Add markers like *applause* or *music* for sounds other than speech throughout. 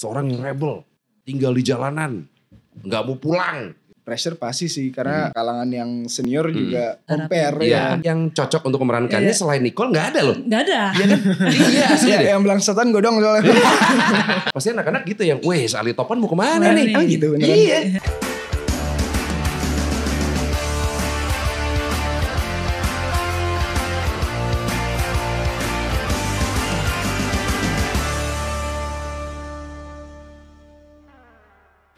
seorang rebel, tinggal di jalanan, nggak mau pulang. Pressure pasti sih karena hmm. kalangan yang senior hmm. juga compare ya. ya. Yang cocok untuk memerankannya yeah. selain Nicole nggak ada loh. Nggak ada. Iya kan? *laughs* iya ya, Yang bilang setan godong soalnya. *laughs* pasti anak-anak gitu yang, wes Ali Topan mau kemana Mereka nih? nih. Ah, gitu Iya.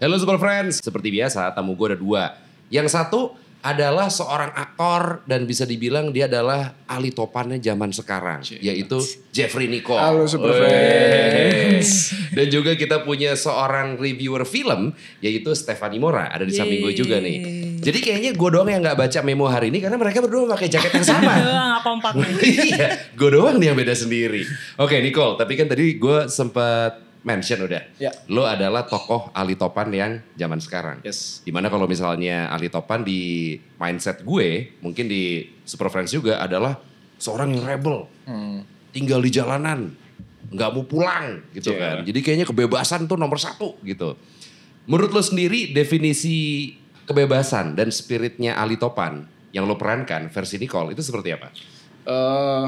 Hello Super Friends, seperti biasa tamu gue ada dua. Yang satu adalah seorang aktor dan bisa dibilang dia adalah ahli topannya zaman sekarang, Cik. yaitu Jeffrey Nicole. Halo Super Friends. Dan juga kita punya seorang reviewer film, yaitu Stephanie Mora, ada di samping gue juga nih. Jadi kayaknya gue doang yang gak baca memo hari ini karena mereka berdua pakai jaket yang sama. *laughs* Iya, gak kompak *laughs* iya, gue doang nih yang beda sendiri. Oke okay, Nicole, tapi kan tadi gue sempat mention udah. Ya. Lo adalah tokoh Ali Topan yang zaman sekarang. Yes. Dimana kalau misalnya Ali Topan di mindset gue, mungkin di Super Friends juga adalah seorang yang rebel. Hmm. Tinggal di jalanan, nggak mau pulang gitu yeah. kan. Jadi kayaknya kebebasan tuh nomor satu gitu. Menurut lo sendiri definisi kebebasan dan spiritnya Ali Topan yang lo perankan versi Nicole itu seperti apa? Uh,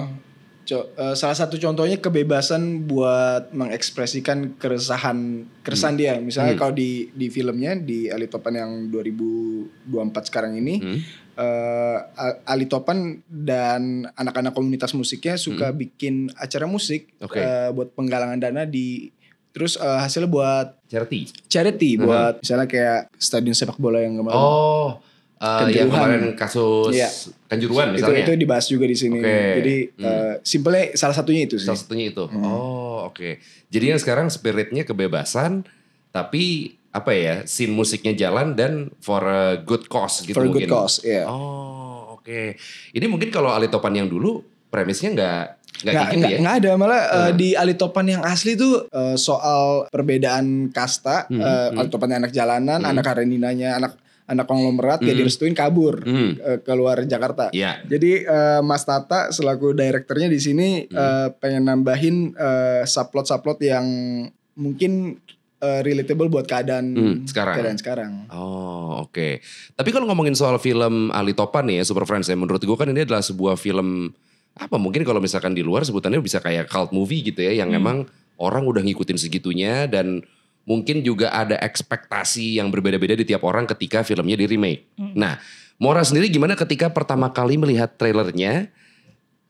Co uh, salah satu contohnya kebebasan buat mengekspresikan keresahan keresahan hmm. dia. Misalnya hmm. kalau di di filmnya di Ali Topan yang 2024 sekarang ini hmm. uh, Ali Topan dan anak-anak komunitas musiknya suka hmm. bikin acara musik okay. uh, eh, buat penggalangan dana di terus uh, hasilnya buat charity. Charity hmm. buat misalnya kayak stadion sepak bola yang kemarin. Oh Uh, yang kemarin kasus yeah. kanjuruan misalnya. Itu, itu dibahas juga di sini. Okay. Jadi hmm. uh, simpelnya salah satunya itu sih. Salah satunya itu. Hmm. Oh, oke. Okay. Jadi yang sekarang spiritnya kebebasan tapi apa ya? Scene musiknya jalan dan for a good cause gitu for mungkin. For a good cause, iya. Yeah. Oh, oke. Okay. Ini mungkin kalau alitopan yang dulu premisnya nggak nggak gak, gitu ya? Nggak ada malah eh, hmm. uh, di Alitopan yang asli tuh uh, soal perbedaan kasta hmm, uh, hmm. hmm. anak jalanan hmm. anak areninanya anak anak konglomerat mm. ya direstuin kabur mm. uh, keluar Jakarta. Yeah. Jadi uh, Mas Tata selaku direkturnya di sini mm. uh, pengen nambahin uh, subplot-subplot yang mungkin uh, relatable buat keadaan mm. sekarang. Keadaan sekarang. Oh, oke. Okay. Tapi kalau ngomongin soal film Ali Topan nih ya Super Friends ya menurut gue kan ini adalah sebuah film apa mungkin kalau misalkan di luar sebutannya bisa kayak cult movie gitu ya yang hmm. emang orang udah ngikutin segitunya dan mungkin juga ada ekspektasi yang berbeda-beda di tiap orang ketika filmnya di remake. Hmm. Nah, Mora sendiri gimana ketika pertama kali melihat trailernya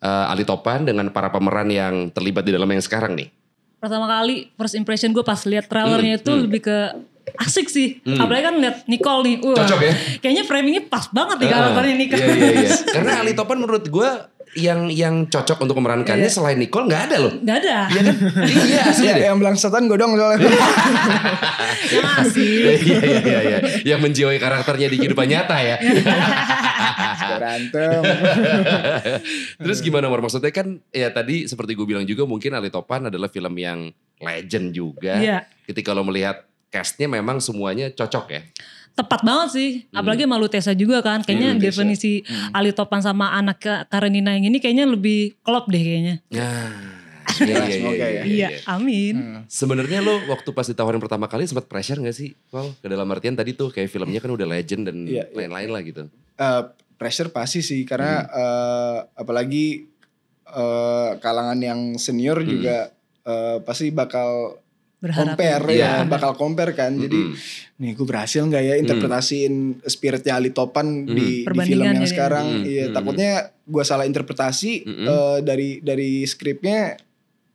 uh, Ali Topan dengan para pemeran yang terlibat di dalam yang sekarang nih? Pertama kali first impression gue pas lihat trailernya hmm. itu hmm. lebih ke asik sih. Hmm. Apalagi kan lihat Nicole nih. Wah, Cocok ya? Kayaknya framingnya pas banget nih uh, ah, karakternya Nicole. Iya, iya, iya. *laughs* Karena Ali Topan menurut gue yang yang cocok untuk memerankannya yeah. selain Nicole nggak ada loh. Nggak ada. Iya kan? *laughs* Iya, iya asli deh. Yang bilang setan gue dong soalnya. yang asli. Iya iya iya iya. Yang menjiwai karakternya di kehidupan nyata ya. Berantem. *laughs* Terus gimana Mar? Maksudnya kan ya tadi seperti gue bilang juga mungkin Ali Topan adalah film yang legend juga. Iya. Yeah. Ketika lo melihat castnya memang semuanya cocok ya tepat banget sih. Hmm. Apalagi malu Tessa juga kan. Iya, kayaknya hmm, definisi hmm. Ali Topan sama anak Karenina yang ini kayaknya lebih klop deh kayaknya. ya Iya, iya, iya ya. amin. Hmm. Sebenarnya lo waktu pas ditawarin pertama kali sempat pressure gak sih, Paul? Wow. Ke dalam artian tadi tuh kayak filmnya kan udah legend dan lain-lain yeah, yeah. Lain -lain lah gitu. Uh, pressure pasti sih karena hmm. uh, apalagi uh, kalangan yang senior hmm. juga uh, pasti bakal berharap compare ya, ya bakal compare kan. Jadi mm-hmm. nih gue berhasil nggak ya interpretasiin mm. spiritnya Ali Topan mm. di, di film yang sekarang. Iya mm. takutnya gue salah interpretasi mm-hmm. uh, dari dari skripnya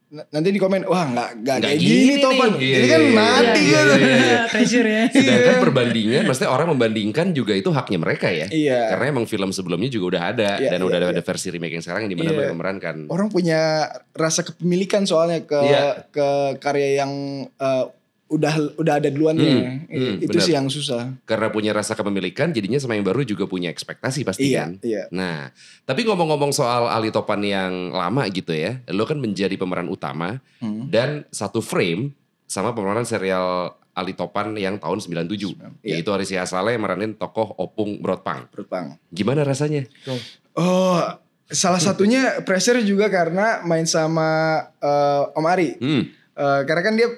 nanti di komen wah nggak nggak kayak gini, gini Topan kan iya, ini iya, kan iya, mati iya, gitu iya, iya. *laughs* Ya. sedangkan perbandingan maksudnya orang membandingkan juga itu haknya mereka ya iya. karena emang film sebelumnya juga udah ada iya, dan iya, udah iya. ada versi remake yang sekarang yang dimana iya. memerankan orang punya rasa kepemilikan soalnya ke iya. ke karya yang uh, udah udah ada duluan ya. hmm, ya. Hmm, itu bener. sih yang susah. Karena punya rasa kepemilikan jadinya sama yang baru juga punya ekspektasi pasti iya, kan. Iya. Nah, tapi ngomong-ngomong soal Ali Topan yang lama gitu ya. Lo kan menjadi pemeran utama hmm. dan satu frame sama pemeran serial Ali Topan yang tahun 97. Iya. Yaitu Aris yang meranin tokoh Opung Brotpang. Brotpang. Gimana rasanya? oh salah satunya pressure juga karena main sama uh, Om Ari. Hmm. Uh, karena kan dia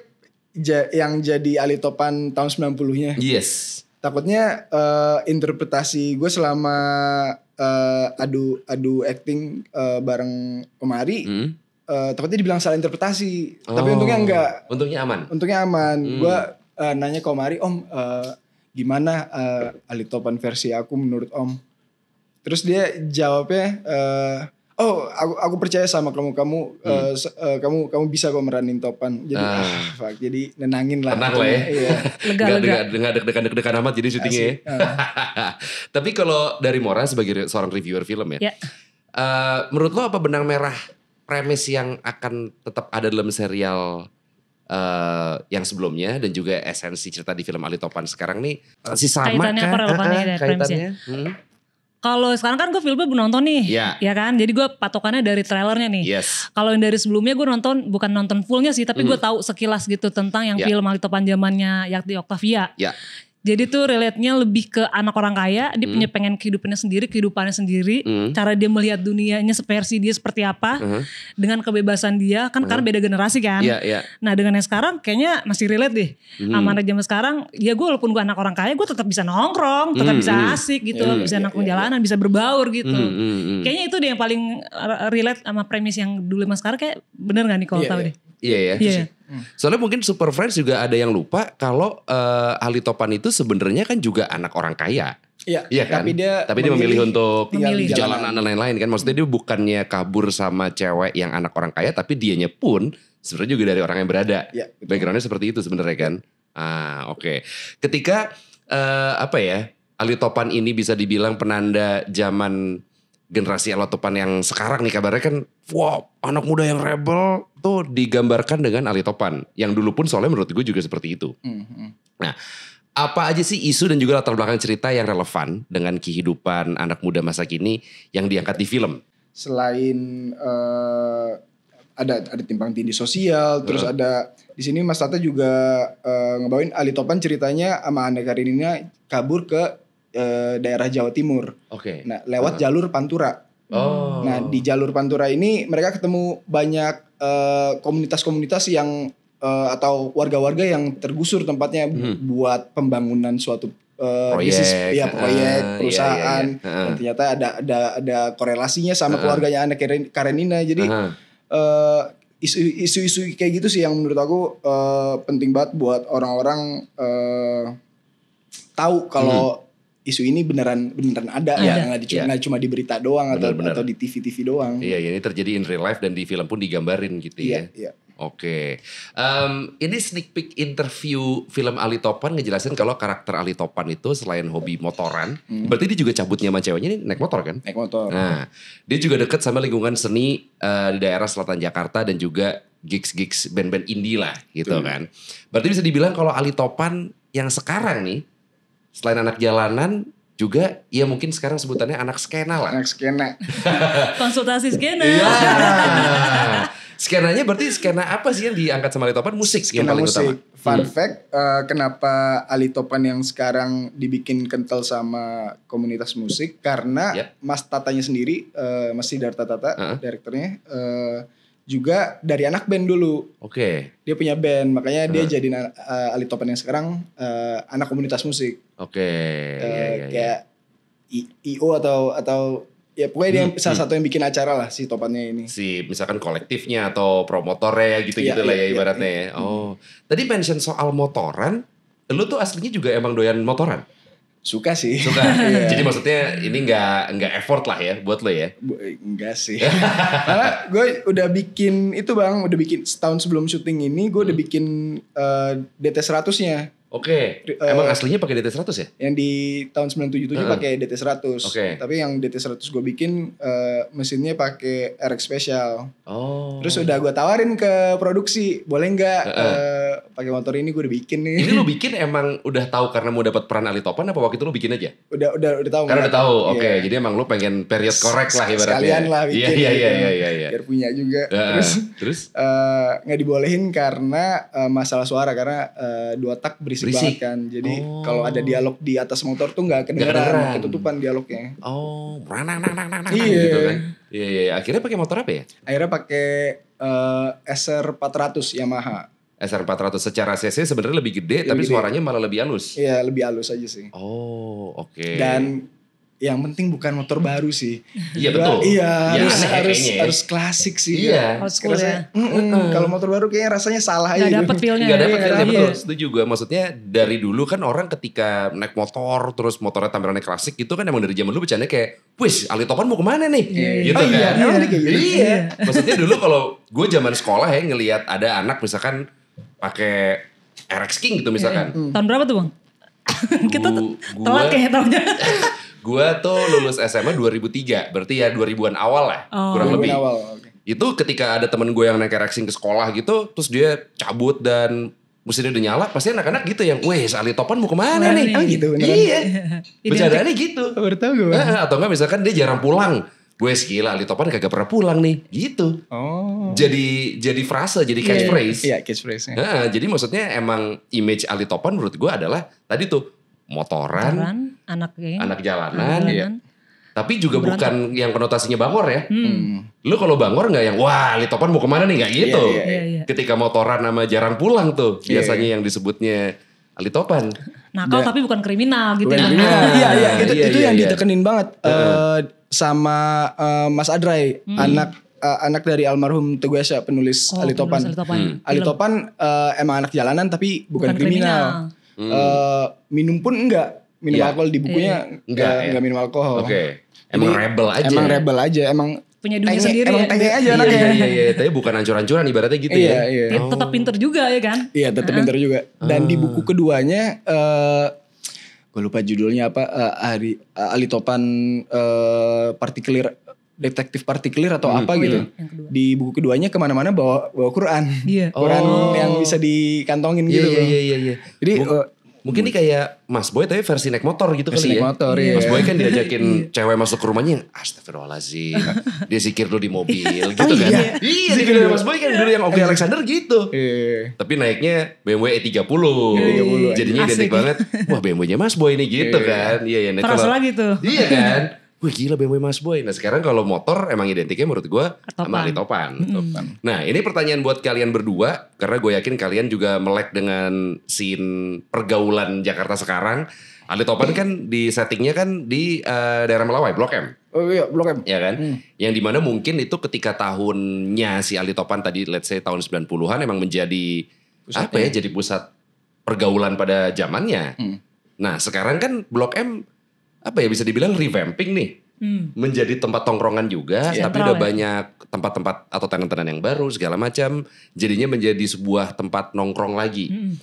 yang jadi alitopan tahun 90-nya. Yes. Takutnya uh, interpretasi gue selama uh, adu adu acting uh, bareng Omari hmm. uh, takutnya dibilang salah interpretasi. Oh. Tapi untungnya enggak. Untungnya aman. Untungnya aman. Hmm. Gue uh, nanya ke Omari, "Om, uh, gimana uh, alitopan versi aku menurut Om?" Terus dia jawabnya uh, oh aku aku percaya sama kamu kamu hmm. uh, uh, kamu kamu bisa kok meranin topan jadi ah. ah, fuck, jadi nenangin lah tenang lah ya iya. lega *laughs* lega nggak deg degan deg degan amat jadi syutingnya ya. Uh. *laughs* tapi kalau dari Mora sebagai seorang reviewer film ya yeah. Ya. uh, menurut lo apa benang merah premis yang akan tetap ada dalam serial uh, yang sebelumnya dan juga esensi cerita di film Ali Topan sekarang nih masih sama kaitannya kan? apa kaitannya hmm. Kalau sekarang kan gue filmnya belum nonton nih, yeah. ya kan? Jadi gue patokannya dari trailernya nih. Yes. Kalau yang dari sebelumnya gue nonton bukan nonton fullnya sih, tapi mm. gue tahu sekilas gitu tentang yang yeah. film Alita Panjamannya Yakti Octavia. Yeah jadi tuh relate-nya lebih ke anak orang kaya, dia mm. punya hmm. pengen kehidupannya sendiri, kehidupannya sendiri, mm. cara dia melihat dunianya seversi dia seperti apa, uh -huh. dengan kebebasan dia, kan uh -huh. karena beda generasi kan. Yeah, yeah. Nah dengan yang sekarang kayaknya masih relate deh. Mm. Amanah zaman sekarang, ya gue walaupun gue anak orang kaya, gue tetap bisa nongkrong, hmm, tetap mm. bisa hmm. asik gitu, mm. bisa yeah, anak yeah, jalanan, bisa berbaur gitu. Mm, mm, Kayaknya itu deh yang paling relate sama premis yang dulu mas sekarang kayak bener gak nih kalau yeah, tahu yeah. deh. Iya ya. Iya. iya, iya. Hmm. Soalnya mungkin Super Friends juga ada yang lupa kalau uh, eh, Ali Topan itu sebenarnya kan juga anak orang kaya. Iya, iya kan? Tapi dia tapi dia memilih, untuk memilih. jalanan dan lain-lain kan. Maksudnya dia bukannya kabur sama cewek yang anak orang kaya tapi dianya pun sebenarnya juga dari orang yang berada. Ya, Backgroundnya seperti itu sebenarnya kan. Ah, oke. Okay. Ketika uh, apa ya? Ali Topan ini bisa dibilang penanda zaman generasi Alitopan yang sekarang nih kabarnya kan wow anak muda yang rebel tuh digambarkan dengan Alitopan yang dulu pun soalnya menurut gue juga seperti itu. Mm -hmm. Nah apa aja sih isu dan juga latar belakang cerita yang relevan dengan kehidupan anak muda masa kini yang diangkat di film? Selain uh, ada ada timpang tindih sosial, uh. terus ada di sini Mas Tata juga uh, ngebawain Ali Topan ceritanya sama Anda Karinina kabur ke Eh, daerah Jawa Timur. Oke. Okay. Nah, lewat uh. jalur Pantura. Oh. Nah, di jalur Pantura ini mereka ketemu banyak komunitas eh, komunitas-komunitas yang eh, atau warga-warga yang tergusur tempatnya hmm. buat pembangunan suatu Uh, proyek, bisnis, ya proyek uh, perusahaan. Iya, iya. Uh. Ternyata ada ada ada korelasinya sama uh. keluarganya anak Karenina. Jadi uh. Uh, isu-isu kayak gitu sih yang menurut aku uh, penting banget buat orang-orang uh, tahu kalau hmm isu ini beneran beneran ada, ada. ya nggak cuma, iya. yeah. cuma di berita doang bener, atau bener. atau di TV TV doang. Iya, iya, ini terjadi in real life dan di film pun digambarin gitu yeah, ya. Iya, Oke, okay. um, ini sneak peek interview film Ali Topan ngejelasin kalau karakter Ali Topan itu selain hobi motoran, hmm. berarti dia juga cabutnya sama ceweknya ini naik motor kan? Naik motor. Nah, dia juga deket sama lingkungan seni uh, di daerah selatan Jakarta dan juga gigs-gigs band-band indie lah gitu hmm. kan. Berarti bisa dibilang kalau Ali Topan yang sekarang nih selain anak jalanan juga ya mungkin sekarang sebutannya anak skena lah. Anak skena. *laughs* Konsultasi skena. Iya. Skenanya berarti skena apa sih yang diangkat sama Alitopan Musik skena yang paling musik. utama. Hmm. Fun hmm. fact, uh, kenapa Alitopan yang sekarang dibikin kental sama komunitas musik? Karena yep. Mas Tatanya sendiri, uh, Mas Sidarta Tata, uh -huh. direkturnya, uh, juga dari anak band dulu. Oke. Okay. Dia punya band, makanya dia nah. jadi uh, eh, Ali Topan yang sekarang uh, anak komunitas musik. Oke. Okay. Uh, eh, yeah, yeah, iya. kayak yeah. IO atau atau ya pokoknya hmm. dia salah hmm. satu yang bikin acara lah si Topannya ini. Si misalkan kolektifnya atau promotornya ya gitu-gitu yeah, lah yeah, ya iya, iya. ibaratnya yeah, hmm. yeah. Oh. Tadi mention soal motoran, lu tuh aslinya juga emang doyan motoran? Suka sih. Suka. *laughs* yeah. Jadi maksudnya ini nggak nggak effort lah ya buat lo ya? Enggak eh, sih. Ya. *laughs* Karena gue udah bikin itu bang, udah bikin setahun sebelum syuting ini gue udah hmm. bikin uh, eh, DT 100 nya. Oke, okay. uh, emang eh, aslinya pakai DT100 ya? Yang di tahun 977 uh -huh. pakai DT100. Oke. Okay. Tapi yang DT100 gue bikin uh, mesinnya pakai RX Special. Oh. Terus udah gue tawarin ke produksi, boleh nggak uh -uh. uh, pakai motor ini gue udah bikin nih. Ini lo *laughs* bikin emang udah tahu karena mau dapat peran Ali Topan apa waktu itu lo bikin aja? Udah udah udah tahu. Karena udah tahu. Oke, okay. Iya. yeah. jadi emang lo pengen period korek lah ibaratnya. Sekalian lah iya, bikin. Iya gitu. iya iya iya iya. Biar punya juga. Uh, terus terus eh, nggak dibolehin karena uh, masalah suara karena uh, dua tak berisi berisik, berisik. banget kan. Jadi oh. kalau ada oh. dialog di atas motor tuh nggak kedengeran, kedengeran, ketutupan dialognya. Oh, nang nang nang nang nang gitu kan. Iya, yeah, yeah. akhirnya pakai motor apa ya? Akhirnya pakai uh, SR 400 Yamaha. SR 400 secara CC sebenarnya lebih gede lebih tapi gede. suaranya malah lebih halus. Iya, lebih halus aja sih. Oh, oke. Okay. Dan yang penting bukan motor baru sih. Iya betul. Iya, ya, harus aneh, ya harus, ya. harus klasik sih. Iya. ya. mm -mm, kalau motor baru kayaknya rasanya salah Gak aja. dapet feelnya. Gak dapet iya, feelnya, iya. betul. Setuju juga Maksudnya dari dulu kan orang ketika naik motor, terus motornya tampilannya klasik itu kan emang dari zaman dulu bercanda kayak, wis Ali Topan mau kemana nih? Yeah, iya. gitu oh, kan. Iya, iya, iya. iya. Maksudnya dulu kalau gue zaman sekolah ya ngelihat ada anak misalkan pakai RX King gitu misalkan. Tahun berapa tuh bang? *laughs* Kita telat kayaknya tahunnya. *laughs* Gue tuh lulus SMA 2003, berarti ya 2000-an iya. awal lah, oh. kurang lebih. Awal, okay. Itu ketika ada temen gue yang naik racing ke sekolah gitu, terus dia cabut dan mesinnya udah nyala, pasti anak-anak gitu yang, weh Ali Topan mau kemana Mana nih? Oh gitu beneran. Iya, *laughs* nih gitu. Baru gue. Nah, atau enggak misalkan dia jarang pulang. Gue gila Ali Topan kagak pernah pulang nih, gitu. Oh. Jadi jadi frase, jadi iya, iya. catchphrase. Iya, yeah, yeah, catchphrase. Nah, jadi maksudnya emang image Ali Topan menurut gue adalah tadi tuh motoran, motoran anak ya. anak jalanan, ya. jalanan. Ya. Tapi juga Berantem. bukan yang konotasinya bangor ya. Hmm. hmm. Lu kalau bangor nggak yang wah Litopan mau kemana nih nggak iya, gitu. Yeah, yeah, yeah. Iya. Ketika motoran sama jarang pulang tuh yeah, biasanya yeah. yang disebutnya Litopan. Nakal tapi bukan kriminal gitu ya. *laughs* Iya, iya iya itu, ya, itu ya, yang ya. ditekenin banget uh, uh, sama uh, Mas Adrai hmm. anak uh, anak dari almarhum Teguh Esa penulis oh, Ali Topan. hmm. Ali uh, emang anak jalanan tapi bukan, bukan kriminal. kriminal Hmm. Uh, minum pun enggak. Minum yeah. alkohol di bukunya yeah. Hmm. enggak, enggak, ya. enggak minum alkohol. Oke. Okay. Emang rebel aja. Emang ya? rebel aja. Emang punya dunia tanya, sendiri emang ya. aja Iya, iya, iya, iya. Tapi bukan hancur-hancuran ibaratnya gitu iya, ya. Iya, iya. Oh. Tetap pinter juga ya kan? Iya, tetap uh-huh. pinter juga. Dan di ah. buku keduanya uh, eh, gue lupa judulnya apa uh, eh, Ari uh, Alitopan uh, Particular detektif partikelir atau hmm. apa gitu. Iya. Di buku keduanya kemana-mana bawa bawa Quran, yeah. Quran oh. yang bisa dikantongin yeah, gitu. Iya iya iya. iya. Jadi Buk uh, eh, mungkin ini kayak Mas Boy tapi versi naik motor gitu versi kali naik ya. motor ya. Mas Boy kan diajakin iya. cewek masuk ke rumahnya yang *laughs* dia zikir dulu di mobil gitu oh, kan. Iya, iya di Mas Boy kan dulu yang okay Alexander gitu. Iya. Tapi naiknya BMW E30. E30 jadinya identik banget. Wah BMW-nya Mas Boy ini gitu kan. Iya iya. Terasa lagi tuh. Iya kan. *laughs* Wih gila BMW Mas Boy. Nah sekarang kalau motor emang identiknya menurut gue sama Topan. Mm. Nah ini pertanyaan buat kalian berdua. Karena gue yakin kalian juga melek dengan scene pergaulan Jakarta sekarang. Ali Topan kan di settingnya kan di uh, daerah Melawai, Blok M. Oh iya, Blok M. Iya kan? Hmm. Yang dimana mungkin itu ketika tahunnya si Ali Topan tadi let's say tahun 90-an emang menjadi pusat apa ya, jadi pusat pergaulan pada zamannya. Hmm. Nah sekarang kan Blok M apa ya bisa dibilang revamping nih. Hmm. menjadi tempat tongkrongan juga, yeah. tapi udah ya? banyak tempat-tempat atau tenan-tenan yang baru segala macam, jadinya menjadi sebuah tempat nongkrong lagi. Hmm.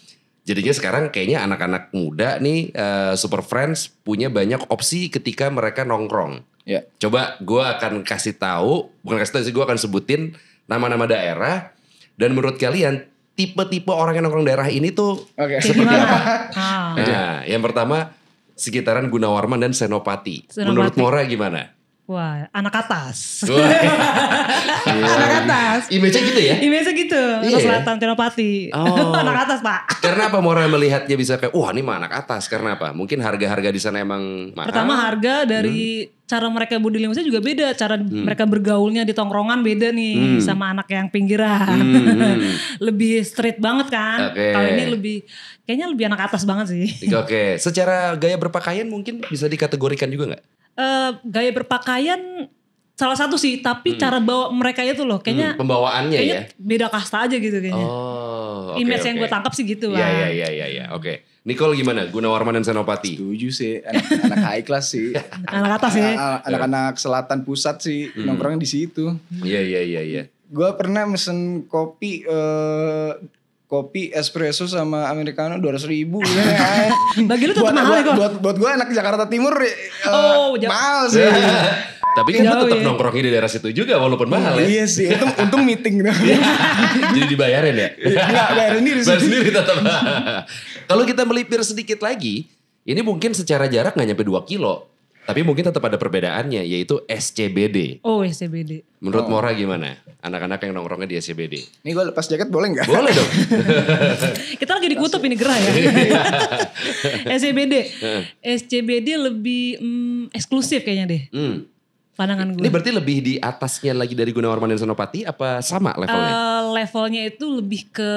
Jadinya sekarang kayaknya anak-anak muda nih uh, Super Friends punya banyak opsi ketika mereka nongkrong. Yeah. Coba gue akan kasih tahu, bukan kasih tahu sih gue akan sebutin nama-nama daerah dan menurut kalian tipe-tipe orang yang nongkrong daerah ini tuh okay. seperti apa? Ah. nah, yang pertama sekitaran Gunawarman dan Senopati. Senopati. Menurut Mora gimana? Wah, anak atas. Wah. *laughs* Iya. anak atas. image gitu ya? image gitu. Iya. Ya? Selatan, Tenopati. Oh. *laughs* anak atas, Pak. Karena apa Mora melihatnya bisa kayak, wah ini mah anak atas. Karena apa? Mungkin harga-harga di sana emang mahal. Pertama harga dari hmm. cara mereka budi lingkungan juga beda. Cara hmm. mereka bergaulnya di tongkrongan beda nih hmm. sama anak yang pinggiran. Hmm. hmm. *laughs* lebih street banget kan. Okay. Kalau ini lebih, kayaknya lebih anak atas banget sih. Oke, okay. secara gaya berpakaian mungkin bisa dikategorikan juga nggak? Eh, gaya berpakaian salah satu sih tapi hmm. cara bawa mereka itu loh kayaknya hmm, pembawaannya kayaknya ya beda kasta aja gitu kayaknya oh, okay, image okay. yang gue tangkap sih gitu ya ya ya ya ya oke Nicole gimana Gunawarman dan Senopati setuju sih anak, anak *laughs* high class sih anak atas ya anak-anak iya. selatan pusat sih hmm. nongkrong di situ iya iya iya iya gue pernah mesen kopi uh, kopi espresso sama americano dua ratus ribu ya. *laughs* bagi lu tetap buat, mahal buat, ya, buat, buat gue anak Jakarta Timur eh, oh, uh, mahal sih *laughs* yeah. tapi kan tetap yeah. nongkrongnya di daerah situ juga walaupun mahal ya iya sih untung, *laughs* untung meeting iya. jadi dibayarin ya iya, nggak bayar sendiri bayar sendiri tetap kalau kita melipir sedikit lagi ini mungkin secara jarak nggak nyampe 2 kilo tapi mungkin tetap ada perbedaannya yaitu SCBD. Oh SCBD. Menurut oh. Mora gimana? Anak-anak yang nongkrongnya di SCBD. Ini gue lepas jaket boleh nggak? Boleh dong. *laughs* Kita lagi dikutub ini gerah ya. SCBD. *laughs* SCBD lebih mm, eksklusif kayaknya deh. Hmm pandangan gue. Ini berarti lebih di atasnya lagi dari Gunawarman dan Senopati apa sama levelnya? Uh, levelnya itu lebih ke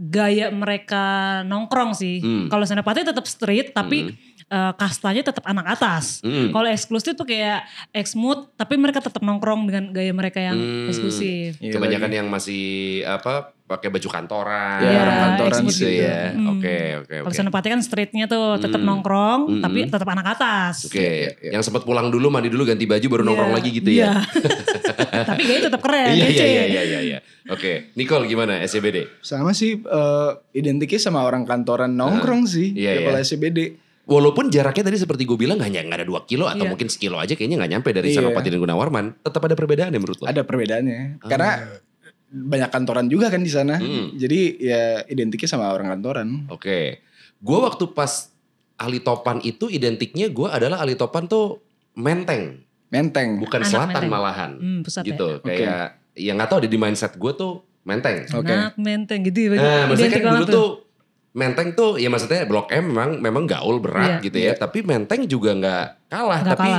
gaya mereka nongkrong sih. Hmm. Kalau Senopati tetap street tapi hmm uh, kastanya tetap anak atas. Mm. Kalau eksklusif tuh kayak eksmut tapi mereka tetap nongkrong dengan gaya mereka yang mm. eksklusif. Yeah, Kebanyakan lagi. Iya. yang masih apa pakai baju kantoran, yeah, iya, kantoran gitu, gitu ya. Hmm. Oke, oke, oke. Senopati kan streetnya tuh tetap mm. nongkrong mm. tapi tetap anak atas. Oke, okay. yeah. yang sempat pulang dulu mandi dulu ganti baju baru yeah. nongkrong lagi gitu yeah. ya. Iya. *laughs* tapi gaya tetap keren. Iya, iya, iya, iya, iya. Oke, Nicole gimana SCBD? Sama sih uh, identiknya sama orang kantoran nongkrong uh, sih. Iya, iya. Kalau SCBD Walaupun jaraknya tadi seperti gue bilang hanya nggak ada dua kilo atau yeah. mungkin sekilo aja kayaknya nggak nyampe dari yeah. Senopati dan Gunawarman, tetap ada perbedaan ya menurut lo? Ada perbedaannya, ah. karena banyak kantoran juga kan di sana, hmm. jadi ya identiknya sama orang kantoran. Oke, okay. gue waktu pas alitopan Topan itu identiknya gue adalah alitopan Topan tuh Menteng, Menteng, bukan Anak Selatan menteng. malahan, hmm, pusat gitu ya? kayak yang nggak tahu ada di mindset gue tuh Menteng. Oke. Okay. Menteng gitu ya, Nah, maksudnya kan dulu tuh Menteng tuh ya maksudnya Blok M memang memang gaul berat yeah. gitu ya, yeah. tapi Menteng juga nggak kalah, gak tapi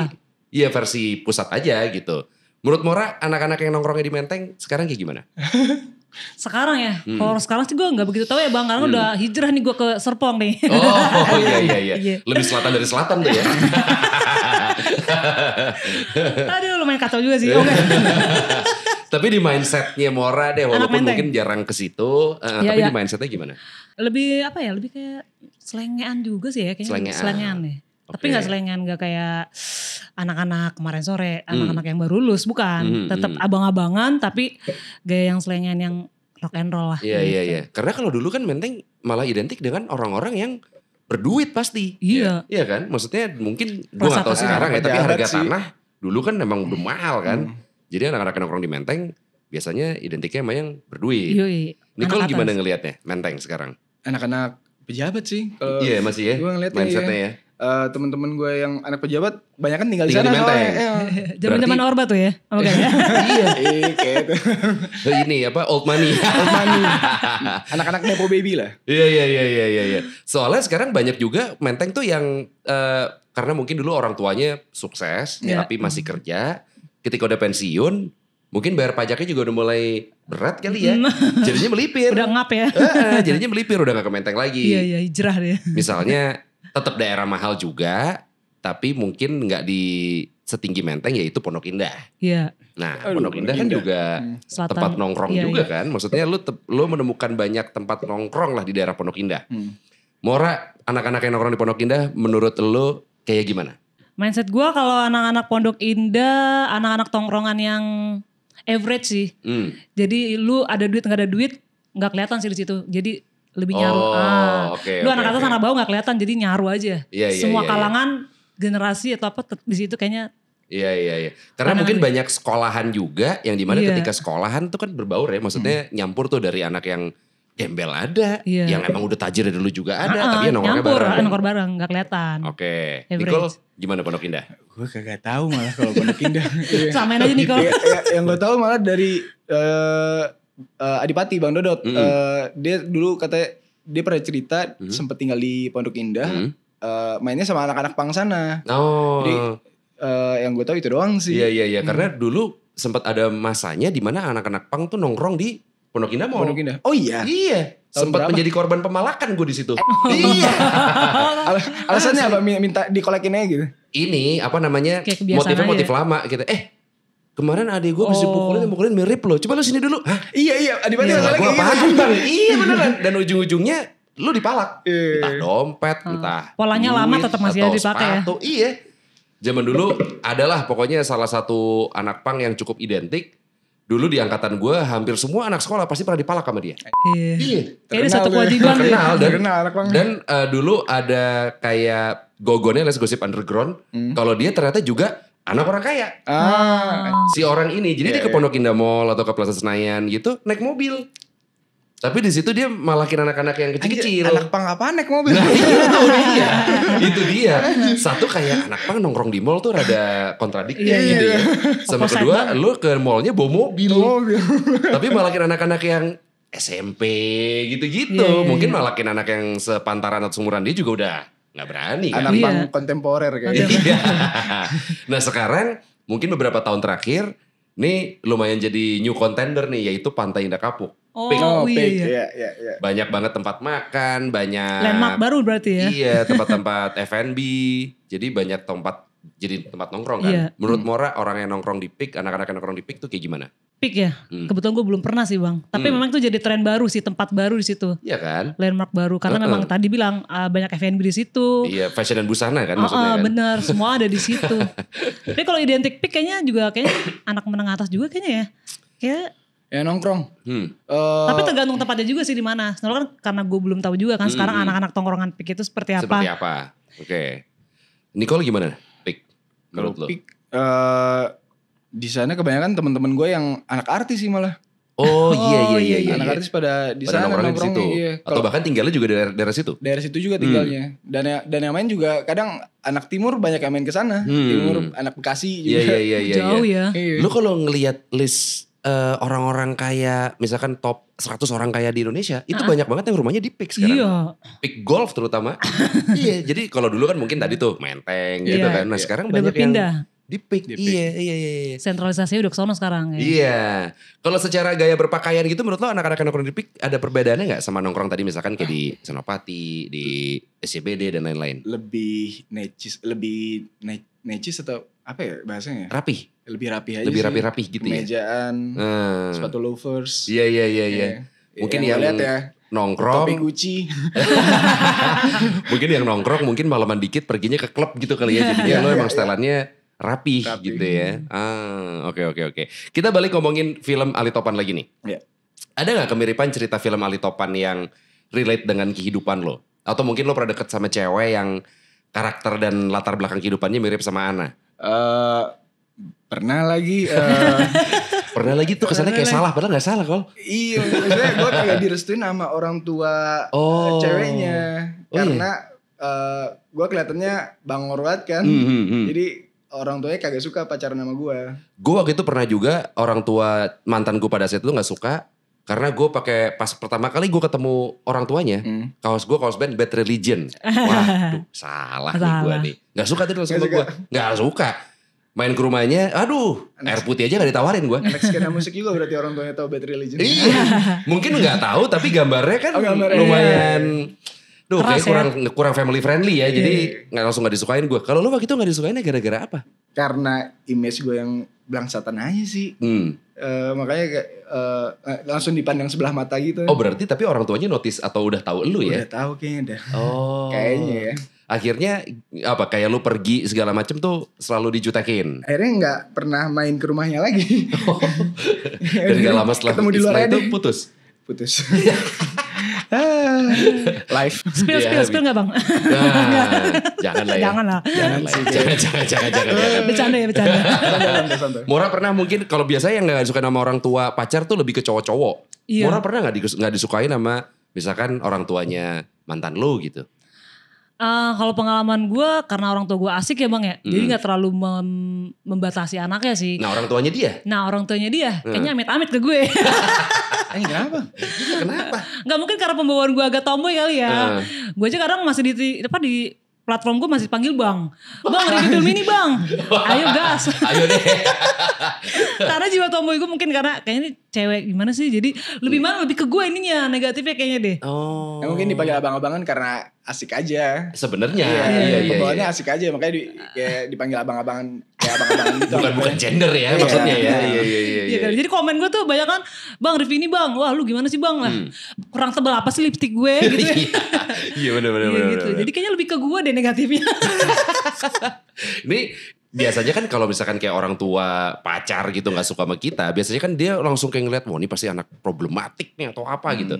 iya versi pusat aja gitu. Menurut Mora, anak-anak yang nongkrongnya di Menteng sekarang kayak gimana? *laughs* sekarang ya, hmm. kalau sekarang sih gue nggak begitu tahu ya bang, karena hmm. udah hijrah nih gue ke Serpong nih. Oh, oh, oh *laughs* iya, iya iya iya, lebih selatan dari selatan tuh ya. Tadi *laughs* lumayan kacau juga sih. Oke. Oh, tapi di mindsetnya Mora deh, walaupun mungkin jarang ke situ, uh, ya, tapi ya. di iya. mindsetnya gimana? Lebih apa ya? Lebih kayak selengean juga sih ya, kayaknya selengean, selengean deh. Okay. Tapi nggak selengean, nggak kayak anak-anak kemarin sore, anak-anak mm. yang baru lulus, bukan. Hmm, hmm Tetap hmm. abang-abangan, tapi gaya yang selengean yang rock and roll lah. Iya iya gitu. iya. Karena kalau dulu kan Menteng malah identik dengan orang-orang yang berduit pasti. Iya. Ya, iya kan? Maksudnya mungkin gue gak tau sekarang ya, tapi harga sih. tanah dulu kan memang belum mahal kan. Mm. Jadi anak-anak nongkrong di Menteng biasanya identiknya sama yang berduit. Yui. Nicole anak gimana atas. ngelihatnya Menteng sekarang? Anak-anak pejabat sih. Iya iya masih ya. Gue ngeliatnya mindsetnya iya. ya. ya. Uh, teman-teman gue yang anak pejabat banyak kan tinggal, tinggal di sana soalnya. Iya. *laughs* Zaman zaman orba tuh ya, apa kan? Ya? *laughs* Iya. iya, kayak itu. *laughs* Eh, ini apa old money? old money. Anak-anak nepo baby lah. Iya iya iya iya iya. Ya. Soalnya sekarang banyak juga menteng tuh yang uh, karena mungkin dulu orang tuanya sukses, yeah. tapi masih kerja ketika udah pensiun mungkin bayar pajaknya juga udah mulai berat kali ya. *laughs* jadinya melipir. Udah ngap ya. *laughs* jadinya melipir udah gak ke lagi. Iya iya hijrah deh. *laughs* Misalnya tetap daerah mahal juga tapi mungkin nggak di setinggi Menteng yaitu Pondok Indah. Iya. Nah, Aduh, Pondok Indah kan juga hmm. Selatan. tempat nongkrong iya, juga iya. kan. Maksudnya lu lu menemukan banyak tempat nongkrong lah di daerah Pondok Indah. Hmm. Mora, anak-anak yang nongkrong di Pondok Indah menurut lu kayak gimana? Mindset gue kalau anak-anak pondok indah, anak-anak tongkrongan yang average sih. Hmm. Jadi lu ada duit nggak ada duit nggak kelihatan sih di situ. Jadi lebih nyaru. Oh, ah. okay, lu okay, anak atas okay. anak bawah nggak kelihatan jadi nyaru aja. Yeah, iya, iya, Semua yeah, kalangan yeah. generasi atau apa di situ kayaknya Iya iya iya. Karena mungkin banyak sekolahan juga yang dimana iya. ketika sekolahan tuh kan berbaur ya, maksudnya hmm. nyampur tuh dari anak yang gembel ada, yeah. yang emang udah tajir dari dulu juga ada, uh, tapi ya nongkrong bareng. Nongkrong bareng, gak kelihatan. Oke. Okay. Nicole, gimana Pondok Indah? Gue kagak tahu malah kalau Pondok Indah. *laughs* Samain aja Nicole. ya, yang gue tahu malah dari uh, uh, Adipati Bang Dodot. Mm -hmm. uh, dia dulu katanya dia pernah cerita mm -hmm. sempat tinggal di Pondok Indah. Mm -hmm. uh, mainnya sama anak-anak pang sana. Oh. Jadi uh, yang gue tahu itu doang sih. Iya iya iya, karena dulu sempat ada masanya di mana anak-anak pang tuh nongkrong di Pondok Indah mau. Pondok Indah. Oh iya. Iya. Sempat menjadi korban pemalakan gue di situ. *laughs* Oh. iya. Al alasannya apa minta dikolekin aja gitu? Ini apa namanya? Motifnya motif aja. lama gitu. Eh, Kemarin adik gue habis oh. pukulin, mirip loh. Coba lu sini dulu. Hah? Iya, iya. Adik banyak lagi. Gue paham bang. Iya beneran. Dan ujung-ujungnya lu dipalak. Iya. Entah dompet, hmm. entah. Polanya duit, lama tetap masih ada dipakai ya. Iya. Zaman dulu adalah pokoknya salah satu anak pang yang cukup identik dulu di angkatan gue hampir semua anak sekolah pasti pernah dipalak sama dia. Iya. Ini iya, satu kewajiban. Terkenal dan, terkenal, dan uh, dulu ada kayak gogonnya les gosip underground. Hmm. Kalau dia ternyata juga anak orang kaya. Ah. Si orang ini. Jadi yeah, dia ke iya, Pondok iya. Indah Mall atau ke Plaza Senayan gitu naik mobil. Tapi di situ dia malakin anak-anak yang kecil-kecil. Anak pang apa anak mobil? Nah, *laughs* itu dia. itu dia. Satu kayak anak pang nongkrong di mall tuh rada kontradiktif yeah, iya, gitu yeah, iya. Sama Opposite kedua banget. lu ke mallnya bawa mobil. mobil. *laughs* Tapi malakin anak-anak yang SMP gitu-gitu. Yeah, iya, Mungkin yeah. malakin anak yang sepantaran atau seumuran dia juga udah nggak berani kan. Anak pang kontemporer kayaknya. Iya. nah sekarang mungkin beberapa tahun terakhir nih lumayan jadi new contender nih yaitu Pantai Indah Kapuk. Oh, pink. oh iya, iya. Iya, iya, iya. Banyak banget tempat makan, banyak landmark baru berarti ya. Iya, tempat-tempat *laughs* F&B. Jadi banyak tempat jadi tempat nongkrong kan. Iya. Menurut hmm. Mora orang yang nongkrong di Pik, anak-anak yang nongkrong di Pik tuh kayak gimana? Pik ya. Hmm. Kebetulan gue belum pernah sih bang. Tapi hmm. memang tuh jadi tren baru sih, tempat baru di situ. Iya kan. Landmark baru karena uh-uh. memang tadi bilang uh, banyak F&B di situ. Iya, fashion dan busana kan uh-uh, maksudnya kan. Bener, semua ada di situ. *laughs* Tapi kalau identik Pik kayaknya juga kayaknya anak menengah atas juga kayaknya ya. Kayak ya nongkrong. Hmm. Uh, Tapi tergantung tempatnya juga sih di mana. Soalnya kan karena gue belum tahu juga kan hmm, sekarang hmm. anak-anak tongkrongan pik itu seperti apa. Seperti apa? Oke. Okay. Nicole gimana? Pik. Kalau pik uh, di sana kebanyakan teman-teman gue yang anak artis sih malah. Oh, oh *laughs* iya iya iya Anak iya. iya. artis pada di sana nongkrong di situ. Iya. Atau bahkan tinggalnya juga di daerah daerah situ. Daerah situ juga tinggalnya. Hmm. Dan ya, dan yang main juga kadang anak timur banyak yang main ke sana. Hmm. Timur anak Bekasi juga. Iya iya iya, iya, iya. Jauh ya. Lu kalau ngelihat list orang eh, orang-orang kaya, misalkan top 100 orang kaya di Indonesia, itu uh-huh. banyak banget yang rumahnya di pick sekarang. Iya. Pick golf terutama. *laughs* iya, jadi kalau dulu kan mungkin tadi tuh menteng gitu iya. kan. Nah, iya. sekarang Udah banyak berpindah. yang di pick. Di pick. Iya, iya, iya, iya. Sentralisasinya udah ke sekarang ya. Iya. Kalau secara gaya berpakaian gitu menurut lo anak-anak nongkrong di pick ada perbedaannya nggak sama nongkrong tadi misalkan kayak di Senopati, di SCBD dan lain-lain? Lebih necis, lebih ne necis atau apa ya bahasanya? Rapi lebih rapi aja lebih rapi-rapi gitu ya. mejaan, hmm. Eh. sepatu loafers. Iya iya iya iya. Eh, mungkin ya, yang, yang ya nongkrong topi Gucci. *laughs* mungkin yang nongkrong mungkin malaman dikit perginya ke klub gitu kali ya. Iya, Jadinya yeah, lo yeah, emang yeah. stylenya rapi, rapi gitu ya. Ah, oke okay, oke okay, oke. Okay. Kita balik ngomongin film Ali Topan lagi nih. Yeah. Ada nggak kemiripan cerita film Ali Topan yang relate dengan kehidupan lo? Atau mungkin lo pernah deket sama cewek yang karakter dan latar belakang kehidupannya mirip sama Ana? Uh, pernah lagi uh, *laughs* pernah lagi tuh kesannya kayak salah padahal gak salah kol iya maksudnya gue kagak direstuin sama orang tua eh, oh. ceweknya oh, iya. karena iya. uh, eh, gue kelihatannya bang Orwat kan hmm, hmm, -hmm. jadi orang tuanya kagak suka pacaran sama gue gue waktu itu pernah juga orang tua mantan gue pada saat itu nggak suka karena gue pakai pas pertama kali gue ketemu orang tuanya hmm. kaos gue kaos band Bad Religion *laughs* waduh salah, salah. nih gue nih nggak suka tuh sama gue nggak suka main ke rumahnya, aduh, air putih aja gak ditawarin gue. Anak musik juga berarti orang tuanya tahu Bad Religion. iya, mungkin nggak tahu tapi gambarnya kan oh, gambarnya, lumayan. Iya. Duh, kayak kurang ya? kurang family friendly ya, iya. jadi iya. nggak langsung nggak disukain gue. Kalau lu waktu itu nggak disukainnya gara-gara apa? Karena image gue yang belangsatan aja sih. Hmm. Uh, makanya uh, langsung dipandang sebelah mata gitu. Oh berarti tapi orang tuanya notice atau udah tahu lu ya? Udah tahu kayaknya dah. Oh. kayaknya ya akhirnya apa kayak lu pergi segala macem tuh selalu dijutekin akhirnya nggak pernah main ke rumahnya lagi oh, *laughs* dan gak lama setelah ketemu di luar itu deh. putus putus *laughs* ah. live ya, spill spill spill nggak bang nah, *laughs* jangan lah ya. ya. jangan lah jangan lah jangan jangan jangan jangan, oh, jangan. bercanda ya bercanda Mora pernah mungkin kalau biasanya yang nggak suka sama orang tua pacar tuh lebih ke cowok-cowok iya. Mora pernah nggak nggak disukain sama misalkan orang tuanya mantan lu gitu Uh, kalau pengalaman gue karena orang tua gue asik ya bang ya, hmm. jadi nggak terlalu mem membatasi anaknya sih. Nah orang tuanya dia? Nah orang tuanya dia, hmm. kayaknya amit-amit ke gue. *laughs* Eh, Ini iya, kenapa? Kenapa? Gak mungkin karena pembawaan gue agak tomboy kali ya. Hmm. Gue aja kadang masih di apa di platform gue masih panggil bang bang Ridho film ini bang ayo gas ayo deh karena jiwa tomboy gue mungkin karena kayaknya ini cewek gimana sih jadi lebih mana lebih ke gue ininya negatifnya kayaknya deh oh ya, mungkin dipanggil abang-abangan karena asik aja sebenarnya iya, iya, iya, iya, asik aja makanya di, kayak dipanggil abang-abangan kayak abang-abang gitu. bukan iya. gender ya iya, maksudnya ya. Iya iya iya. iya, iya. Kan? jadi komen gue tuh banyak kan, bang review ini bang, wah lu gimana sih bang lah, hmm. kurang tebal apa sih lipstick gue *laughs* gitu. Iya, iya benar benar benar. Gitu. Jadi kayaknya lebih ke gue deh negatifnya. *laughs* ini biasanya kan kalau misalkan kayak orang tua pacar gitu gak suka sama kita, biasanya kan dia langsung kayak ngeliat, wah ini pasti anak problematik nih atau apa hmm. gitu.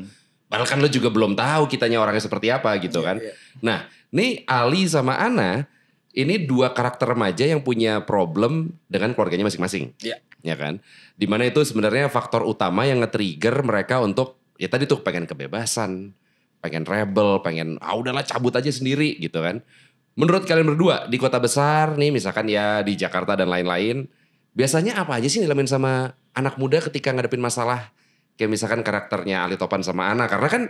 Padahal kan lo juga belum tahu kitanya orangnya seperti apa gitu yeah, kan. Yeah. Nah, nih Ali sama Ana ini dua karakter remaja yang punya problem dengan keluarganya masing-masing. Iya. Ya kan? Dimana itu sebenarnya faktor utama yang nge-trigger mereka untuk ya tadi tuh pengen kebebasan, pengen rebel, pengen ah udahlah cabut aja sendiri gitu kan. Menurut kalian berdua di kota besar nih misalkan ya di Jakarta dan lain-lain, biasanya apa aja sih dilamin sama anak muda ketika ngadepin masalah kayak misalkan karakternya Ali Topan sama Ana karena kan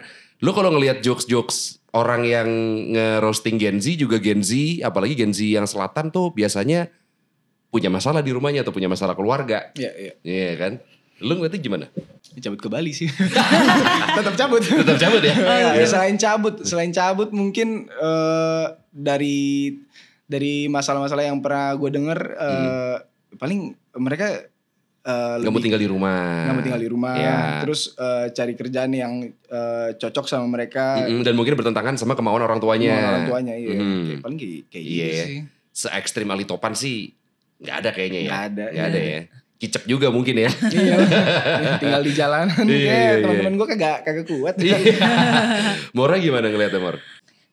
lo kalau ngelihat jokes-jokes orang yang ngerosting Gen Z juga Gen Z apalagi Gen Z yang selatan tuh biasanya punya masalah di rumahnya atau punya masalah keluarga iya iya iya kan lu ngeliatnya gimana? Cabut ke Bali sih. *laughs* Tetap cabut. Tetap cabut ya. *laughs* Iya. iya. Selain cabut, selain cabut mungkin uh, dari dari masalah-masalah yang pernah gue denger uh, paling mereka Uh, eh, gak mau tinggal di rumah, gak mau tinggal di rumah, yeah. terus uh, cari kerjaan yang uh, cocok sama mereka, mm -hmm, dan mungkin bertentangan sama kemauan orang tuanya. Kemauan orang tuanya, iya. Mm. Kayak, paling kayak, kayak yeah. gitu iya. sih. Se ekstrim alitopan sih, nggak ada kayaknya ya. Nggak ada, nggak ada iya. ya. Kicep juga mungkin ya. Iya. *laughs* tinggal di jalanan. yeah, yeah, yeah, teman-teman gue kagak kagak kuat. *laughs* Mora gimana ngeliatnya Mora?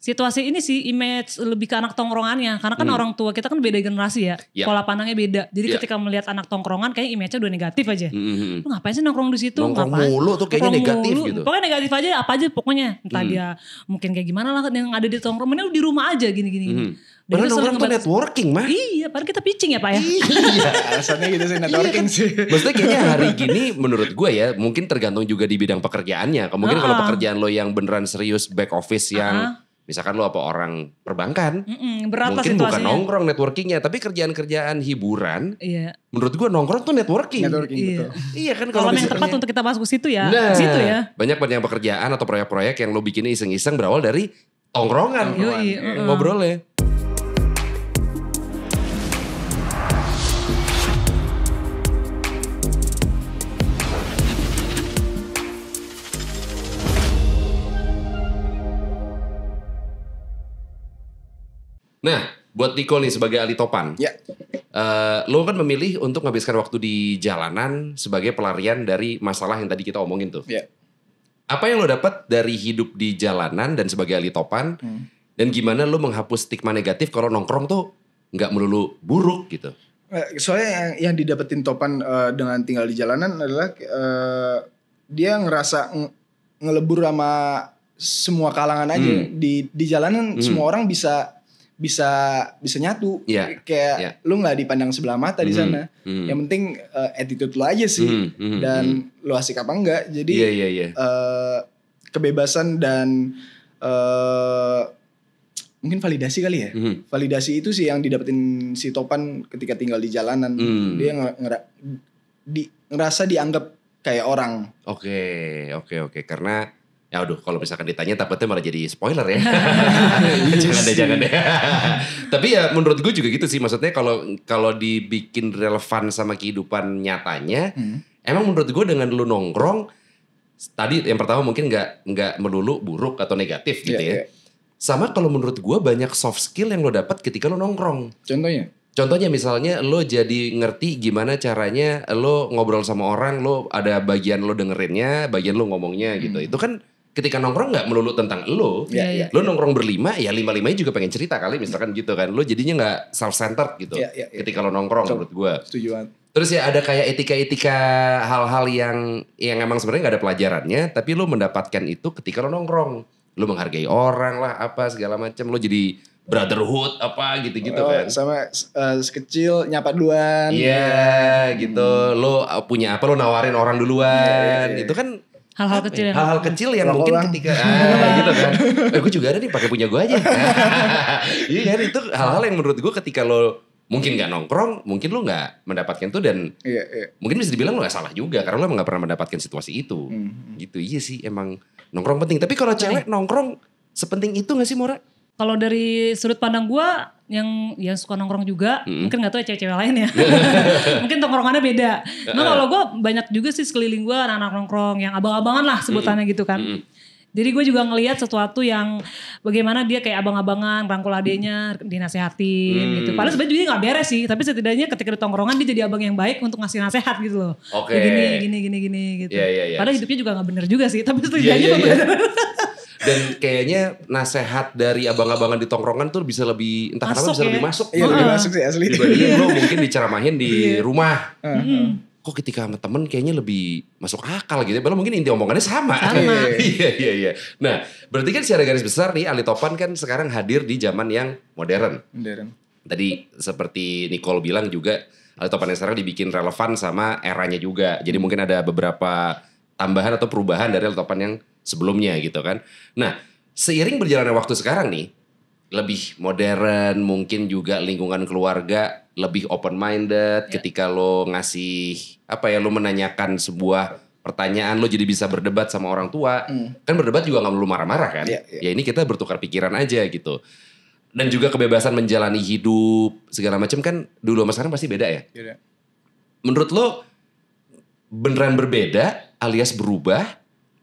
situasi ini sih image lebih ke anak tongkrongannya karena kan hmm. orang tua kita kan beda generasi ya yeah. pola pandangnya beda jadi yeah. ketika melihat anak tongkrongan kayaknya image-nya udah negatif aja mm-hmm. lu ngapain sih nongkrong di situ nongkrong ngapain? mulu tuh kayaknya nongkrong negatif mulu. gitu pokoknya negatif aja apa aja pokoknya entah mm. dia mungkin kayak gimana lah yang ada di tongkrong mending di rumah aja gini-gini mm. Padahal nongkrong tuh networking mah. Iya, padahal kita pitching ya Pak ya. Iya, *laughs* iya. alasannya gitu sih networking iya, sih. Maksudnya kayaknya *laughs* hari gini menurut gue ya, mungkin tergantung juga di bidang pekerjaannya. Mungkin uh -huh. kalau pekerjaan lo yang beneran serius back office yang uh -huh misalkan lo apa orang perbankan, Mm-mm, berat mungkin bukan nongkrong networkingnya, tapi kerjaan-kerjaan hiburan. Iya. Menurut gua nongkrong tuh networking. networking iya. iya kan kalau yang tepat untuk kita masuk ke situ ya, nah, situ ya. Banyak banyak pekerjaan atau proyek-proyek yang lo bikin iseng-iseng berawal dari tongkrongan, Yui, uh, ngobrolnya. Nah, buat Niko nih sebagai ahli topan. Ya. Uh, lo kan memilih untuk menghabiskan waktu di jalanan sebagai pelarian dari masalah yang tadi kita omongin tuh. Ya. Apa yang lo dapat dari hidup di jalanan dan sebagai ahli topan? Hmm. Dan gimana lo menghapus stigma negatif kalau nongkrong tuh nggak melulu buruk gitu? Eh, soalnya yang, yang didapetin topan uh, dengan tinggal di jalanan adalah uh, dia ngerasa ngelebur sama semua kalangan aja hmm. di di jalanan hmm. semua orang bisa bisa bisa nyatu yeah. kayak yeah. lu nggak dipandang sebelah mata mm. di hmm. sana mm. yang penting uh, attitude lu aja sih mm. -hmm. dan mm. lu asik apa enggak jadi yeah, yeah, yeah. Uh, kebebasan dan uh, mungkin validasi kali ya mm. validasi itu sih yang didapetin si Topan ketika tinggal di jalanan mm. dia ngera di ngerasa dianggap kayak orang oke okay, oke okay, oke okay. karena Ya aduh, kalau misalkan ditanya takutnya malah jadi spoiler ya. *laughs* *laughs* Iya jangan deh, jangan deh. *laughs* Tapi ya menurut gue juga gitu sih. Maksudnya kalau kalau dibikin relevan sama kehidupan nyatanya, hmm. emang menurut gue dengan lu nongkrong tadi yang pertama mungkin nggak nggak melulu buruk atau negatif gitu yeah, ya. Yeah. Sama kalau menurut gue banyak soft skill yang lo dapat ketika lo nongkrong. Contohnya? Contohnya misalnya lo jadi ngerti gimana caranya lo ngobrol sama orang, lo ada bagian lo dengerinnya, bagian lo ngomongnya gitu. Hmm. Itu kan ketika nongkrong nggak melulu tentang lo, ya, ya, lo ya. nongkrong berlima ya lima limanya juga pengen cerita kali misalkan gitu kan, lo jadinya nggak self centered gitu ya, ya, ya, ketika lo nongkrong Cok, menurut gue. Setujuan. Terus ya ada kayak etika-etika hal-hal yang yang emang sebenarnya nggak ada pelajarannya, tapi lo mendapatkan itu ketika lo nongkrong, lo menghargai orang lah apa segala macam, lo jadi brotherhood apa gitu-gitu oh, kan. Sama uh, sekecil nyapa duluan. Iya yeah, gitu, hmm. lo eh, punya apa lo nawarin orang duluan, yeah, yeah, yeah. itu kan hal-hal ya? kecil yang hal-hal kecil yang mungkin orang. ketika *laughs* ah, gitu kan eh, gue juga ada nih pakai punya gue aja *laughs* iya kan itu hal-hal yang menurut gue ketika lo mungkin nggak nongkrong mungkin lo nggak mendapatkan itu dan iya, iya. mungkin bisa dibilang lo nggak salah juga karena lo gak pernah mendapatkan situasi itu hmm. gitu iya sih emang nongkrong penting tapi kalau cewek nongkrong sepenting itu gak sih Mora kalau dari sudut pandang gue yang yang suka nongkrong juga hmm. mungkin nggak tahu ya cewek-cewek lain ya *laughs* *laughs* mungkin tongkrongannya beda nah kalau gue banyak juga sih sekeliling gue anak-anak nongkrong yang abang-abangan lah sebutannya hmm. gitu kan Hmm. Jadi gue juga ngelihat sesuatu yang bagaimana dia kayak abang-abangan, rangkul adiknya, dinasehatin hmm. gitu. Padahal sebenarnya juga gak beres sih, tapi setidaknya ketika di tongkrongan dia jadi abang yang baik untuk ngasih nasehat gitu loh. Oke. Okay. Gini, gini, gini, gini gitu. Yeah, yeah, yeah. Padahal hidupnya juga gak bener juga sih, tapi setidaknya yeah, yeah, yeah dan kayaknya nasehat dari abang-abangan di tongkrongan tuh bisa lebih entah kenapa bisa ya? lebih masuk iya lebih masuk sih asli dibanding yeah. lo mungkin diceramahin di yeah. rumah uh -huh. kok ketika sama temen kayaknya lebih masuk akal gitu ya? padahal mungkin inti omongannya sama sama iya iya iya, iya. nah berarti kan secara garis besar nih Ali Topan kan sekarang hadir di zaman yang modern modern tadi seperti Nicole bilang juga Ali Topan yang sekarang dibikin relevan sama eranya juga jadi mungkin ada beberapa tambahan atau perubahan dari Ali Topan yang sebelumnya gitu kan. Nah, seiring berjalannya waktu sekarang nih, lebih modern, mungkin juga lingkungan keluarga lebih open minded yeah. ketika lo ngasih apa ya lo menanyakan sebuah pertanyaan lo jadi bisa berdebat sama orang tua. Mm. Kan berdebat juga nggak perlu marah-marah kan? Yeah, yeah. Ya ini kita bertukar pikiran aja gitu. Dan juga kebebasan menjalani hidup segala macam kan dulu sama sekarang pasti beda ya. Beda. Menurut lo beneran berbeda alias berubah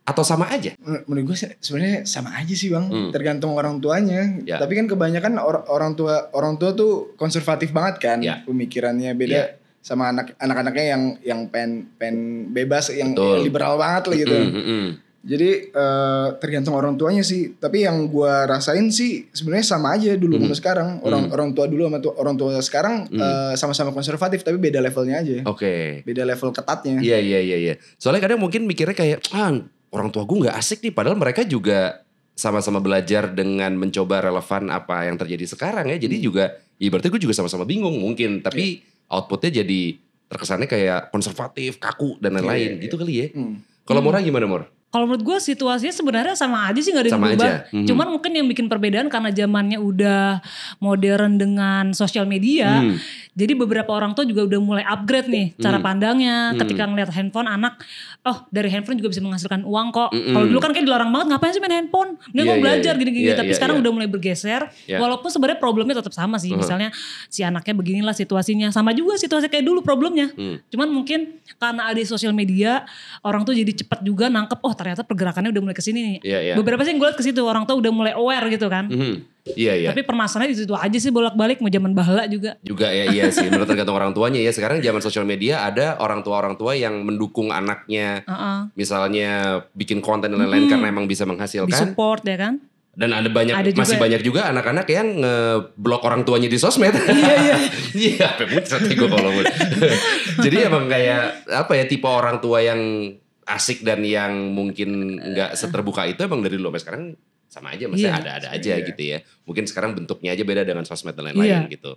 atau sama aja? Menurut gue sebenarnya sama aja sih bang, hmm. tergantung orang tuanya. Ya. Tapi kan kebanyakan or orang tua orang tua tuh konservatif banget kan ya. pemikirannya beda ya. sama anak anak-anaknya yang yang pen pen bebas yang Betul. liberal banget lah gitu. Hmm, -hmm. Jadi uh, tergantung orang tuanya sih. Tapi yang gue rasain sih sebenarnya sama aja dulu mm -hmm. sama sekarang. Orang -hmm. orang tua dulu sama tu orang tua sekarang mm. Eh, sama-sama mm. uh, konservatif tapi beda levelnya aja. Oke. Okay. Beda level ketatnya. Iya iya iya. iya. Soalnya kadang mungkin mikirnya kayak ah orang tua gue nggak asik nih padahal mereka juga sama-sama belajar dengan mencoba relevan apa yang terjadi sekarang ya jadi hmm. juga ya berarti gue juga sama-sama bingung mungkin tapi yeah. outputnya jadi terkesannya kayak konservatif kaku dan iya, lain-lain yeah, yeah, gitu iya. kali ya hmm. kalau hmm. Mora gimana Mur? Kalau menurut gue situasinya sebenarnya sama aja sih gak ada yang sama berubah. Aja. Mm-hmm. Cuman mungkin yang bikin perbedaan karena zamannya udah modern dengan sosial media. Mm. Jadi beberapa orang tuh juga udah mulai upgrade nih cara pandangnya mm. ketika ngelihat handphone anak, oh dari handphone juga bisa menghasilkan uang kok. Mm Kalau dulu kan kayak dilarang banget ngapain sih main handphone? Nggak yeah, mau iya, iya. belajar gini-gini. Yeah, yeah, Tapi yeah, sekarang yeah. udah mulai bergeser. Yeah. Walaupun sebenarnya problemnya tetap sama sih. Uh -huh. Misalnya si anaknya beginilah situasinya, sama juga situasi kayak dulu problemnya. Mm. Cuman mungkin karena ada sosial media, orang tuh jadi cepat juga nangkep, oh ternyata pergerakannya udah mulai kesini nih. Yeah, yeah. Beberapa sih yang gue liat ke situ orang tuh udah mulai aware gitu kan. -hmm Iya iya. Tapi permasalahannya itu aja sih bolak-balik mau zaman bahala juga. Juga ya iya sih. Menurut tergantung orang tuanya ya. Sekarang zaman sosial media ada orang tua orang tua yang mendukung anaknya. Uh -uh. Misalnya bikin konten dan lain-lain hmm. karena emang bisa menghasilkan. support ya kan dan ada banyak ada juga. masih banyak juga anak-anak yang ngeblok orang tuanya di sosmed. Iya iya. *laughs* Iya, apa ya gue kalau gue. *laughs* Jadi emang kayak apa ya tipe orang tua yang asik dan yang mungkin nggak seterbuka itu emang dari lu sampai sekarang sama aja maksudnya yeah. ada-ada aja yeah. gitu ya. Mungkin sekarang bentuknya aja beda dengan sosmed dan lain-lain yeah. gitu.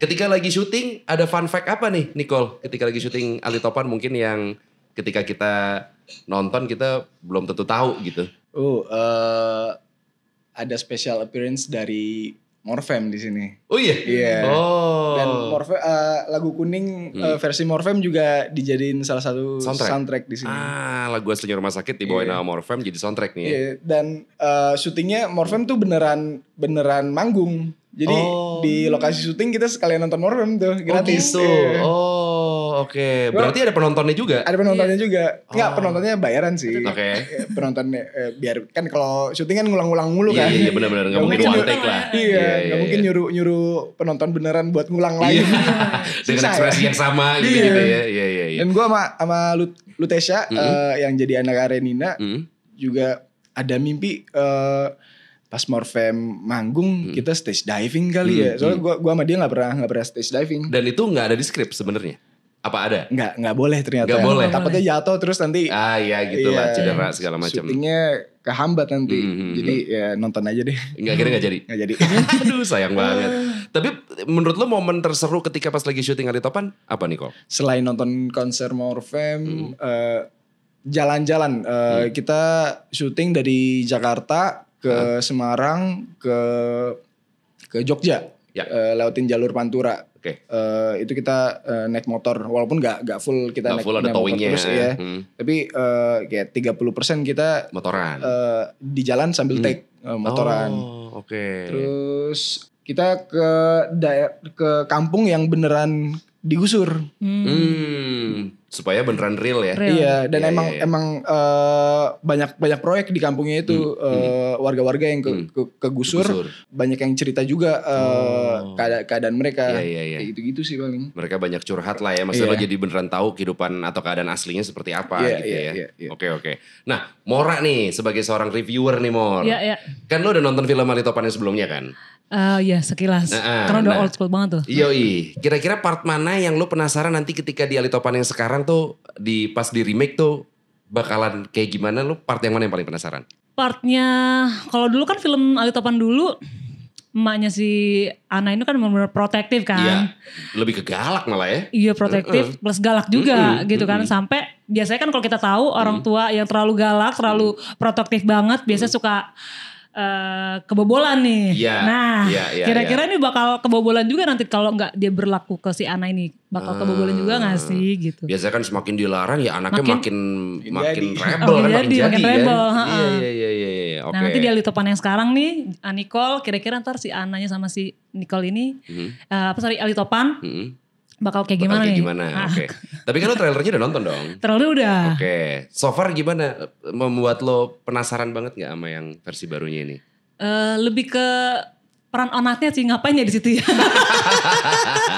Ketika lagi syuting ada fun fact apa nih Nicole? Ketika lagi syuting Ali Topan mungkin yang ketika kita nonton kita belum tentu tahu gitu. Oh, uh, eh, ada special appearance dari Morfem di sini. Oh iya. Iya. Yeah. Oh. Dan Morfem uh, eh, lagu kuning eh, hmm. uh, versi Morfem juga dijadiin salah satu soundtrack, soundtrack di sini. Ah, lagu aslinya Rumah Sakit dibawain yeah. sama Morfem jadi soundtrack nih. Ya? Iya, yeah. dan uh, syutingnya Morfem tuh beneran beneran manggung. Jadi oh. di lokasi syuting kita sekalian nonton Morfem tuh gratis. Oh, gitu. Yeah. oh Oke, okay. berarti ada penontonnya juga? Ada penontonnya yeah. juga. Enggak, oh. penontonnya bayaran sih. Oke. Okay. Penontonnya eh, biar kan kalau syuting kan ngulang-ngulang mulu iya, kan. Iya, iya benar-benar enggak mungkin one take lah. Iya, enggak iya, Gak mungkin nyuruh-nyuruh penonton beneran buat ngulang lagi. *laughs* Dengan ya. ekspresi yang sama gitu, gitu ya. Iya, iya, iya. Dan gua sama sama Lut Lutesha mm -hmm. uh, yang jadi anak Arenina mm -hmm. juga ada mimpi uh, pas Morfem manggung hmm. kita stage diving kali hmm. ya. Mm. Soalnya hmm. gua gua sama dia nggak pernah nggak pernah stage diving. Dan itu nggak ada di skrip sebenarnya apa ada? Nggak, nggak boleh ternyata. Nggak boleh. Takutnya jatuh terus nanti. Ah iya gitulah, iya, cedera segala macam. Syutingnya kehambat nanti. Mm -hmm. Jadi hmm. ya nonton aja deh. Nggak kira nggak jadi. Nggak jadi. *laughs* Aduh sayang banget. Tapi menurut lo momen terseru ketika pas lagi syuting Ali Topan apa nih kok? Selain nonton konser Morfem, mm. uh, jalan-jalan uh, hmm. kita syuting dari Jakarta ke huh? Semarang ke ke Jogja. Ya. Uh, eh, lewatin jalur Pantura Oke. Okay. Uh, eh, itu kita uh, naik motor walaupun nggak nggak full kita gak naik, full ada naik motor terus ya. Iya. Hmm. Tapi uh, kayak 30% kita motoran. Uh, di jalan sambil hmm. take uh, motoran. Oh, oke. Okay. Terus kita ke daerah ke kampung yang beneran digusur. Hmm. hmm supaya beneran real ya. Real. Iya, dan yeah, emang yeah, yeah. emang uh, banyak banyak proyek di kampungnya itu hmm, hmm, hmm. Eh, warga-warga hmm. uh, yang ke, hmm. ke, kegusur, kegusur, banyak yang cerita juga uh, oh. keadaan, keadaan mereka. Yeah, yeah, yeah. gitu-gitu sih paling. Mereka banyak curhat lah ya, maksudnya yeah. jadi beneran tahu kehidupan atau keadaan aslinya seperti apa yeah, gitu yeah, ya. Iya, iya. Oke yeah, yeah. oke. Okay, okay. Nah, Mora nih sebagai seorang reviewer nih Mor. Yeah, yeah. Kan lo udah nonton film Alitopan yang sebelumnya kan? Uh, ya sekilas, nah, ah, karena udah nah, old school banget tuh. Iya, kira-kira part mana yang lu penasaran nanti ketika di Alitopan yang sekarang tuh, di pas di remake tuh bakalan kayak gimana? Lu part yang mana yang paling penasaran? Partnya, kalau dulu kan film Alitopan dulu, emaknya si Ana ini kan benar-benar protektif kan. Iya, lebih ke galak malah ya. Iya protektif uh, uh. plus galak juga uh, uh, gitu kan. Uh, uh. Sampai biasanya kan kalau kita tahu orang tua yang terlalu galak, terlalu protektif banget biasanya suka Eh, kebobolan nih. Ya, nah, iya, iya, kira-kira ya. ini bakal kebobolan juga nanti kalau nggak dia berlaku ke si anak ini bakal hmm, kebobolan juga nggak sih gitu. Biasanya kan semakin dilarang ya anaknya makin makin, rebel kan jadi, makin jadi. Makin rebel, iya, iya iya iya iya. Nah nanti dia litopan yang sekarang nih Anikol kira-kira ntar si anaknya sama si Nicole ini -hmm. uh, apa sorry Alitopan Topan? -hmm. bakal kayak bakal gimana kayak nih? Gimana? Nah, okay. *laughs* Tapi kan lo trailernya udah nonton dong. Trailer udah. Oke, okay. so far gimana? Membuat lo penasaran banget gak sama yang versi barunya ini? Uh, lebih ke peran Onatnya sih ngapain ya di situ ya. *laughs*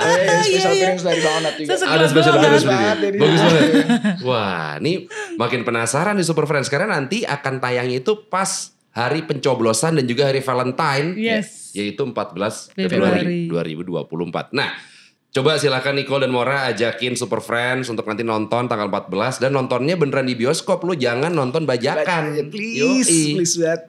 Iya, iya, iya. special yeah, dari Bang Onat juga. Ada special appearance sendiri. Bagus banget. Wah, ini makin penasaran di Super Friends karena nanti akan tayangnya itu pas hari pencoblosan dan juga hari Valentine yes. yaitu 14 Februari, Februari 2024. Nah, Coba silahkan Nicole dan Mora ajakin Super Friends untuk nanti nonton tanggal 14 dan nontonnya beneran di bioskop lu jangan nonton bajakan. Baca, please, Yo, please buat.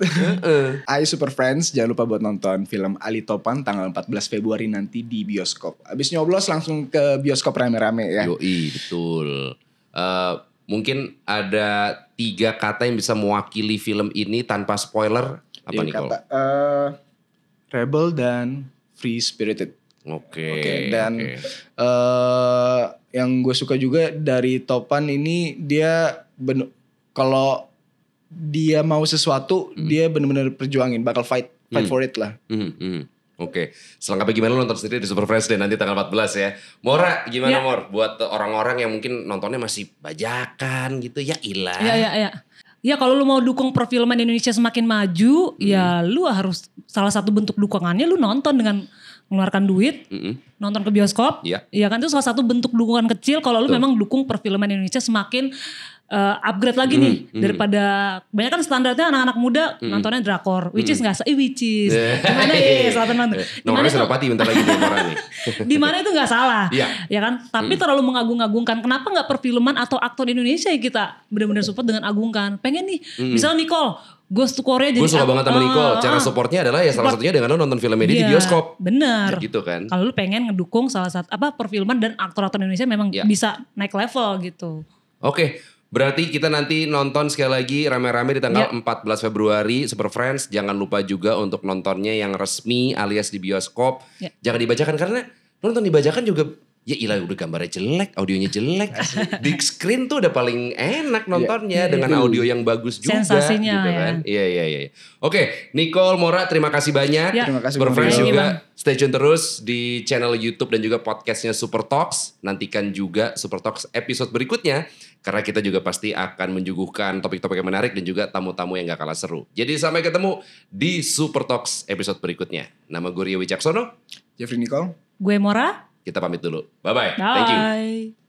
*laughs* Ayo Super Friends jangan lupa buat nonton film Ali Topan tanggal 14 Februari nanti di bioskop. Abis nyoblos langsung ke bioskop rame-rame ya. i betul. Uh, mungkin ada tiga kata yang bisa mewakili film ini tanpa spoiler apa Nicole? Kata, uh, Rebel dan Free Spirited Oke. Okay, Okay, dan okay. Uh, eh, yang gue suka juga dari Topan ini dia kalau dia mau sesuatu mm. dia benar-benar perjuangin, bakal fight fight mm. for it lah. Mm -hmm. Oke, okay. selengkapnya gimana lo nonton sendiri di Super Fresh deh nanti tanggal 14 ya. Mora, gimana ya. Mor? Buat orang-orang yang mungkin nontonnya masih bajakan gitu, ya ilah. Iya, iya, iya. Ya kalau lu mau dukung perfilman Indonesia semakin maju, hmm. ya lu harus salah satu bentuk dukungannya lu nonton dengan mengeluarkan duit, mm -hmm. nonton ke bioskop, yeah. Iya kan itu salah satu bentuk dukungan kecil kalau lu memang dukung perfilman Indonesia semakin uh, upgrade lagi mm, nih mm. daripada banyak kan standarnya anak-anak muda mm. nontonnya drakor which is nggak mm. eh which is eh. gimana ya *laughs* selatan teman eh, nomornya senopati bentar lagi *laughs* di mana itu nggak salah yeah. ya kan tapi mm. terlalu mengagung-agungkan kenapa nggak perfilman atau aktor Indonesia yang kita benar-benar support dengan agungkan pengen nih mm. misalnya Nicole Ghost to Korea jadi Gue suka banget sama Nicole. Uh, Cara ah. supportnya adalah ya salah iya. satunya dengan lo nonton film ini yeah, di iya, bioskop. Bener. Ya gitu kan. Kalau lu pengen ngedukung salah satu apa perfilman dan aktor-aktor Indonesia memang yeah. bisa naik level gitu. Oke. Okay. Berarti kita nanti nonton sekali lagi rame-rame di tanggal yeah. Ya. 14 Februari Super Friends. Jangan lupa juga untuk nontonnya yang resmi alias di bioskop. Yeah. Jangan dibacakan karena nonton dibacakan juga Ya ilah udah gambarnya jelek, audionya jelek. Big screen tuh udah paling enak nontonnya yeah, iya, dengan iya. audio yang bagus juga Sensasinya, gitu ya. kan. Iya, iya iya iya. Oke, Nicole Mora terima kasih banyak. Ya. Terima kasih Berfans juga. Stay tune terus di channel YouTube dan juga podcastnya Super Talks. Nantikan juga Super Talks episode berikutnya karena kita juga pasti akan menjuguhkan topik-topik yang menarik dan juga tamu-tamu yang gak kalah seru. Jadi sampai ketemu di Super Talks episode berikutnya. Nama gue Ria Wicaksono. Jeffrey Nicole. Gue Mora. Kita pamit dulu. Bye-bye. Bye. Thank you.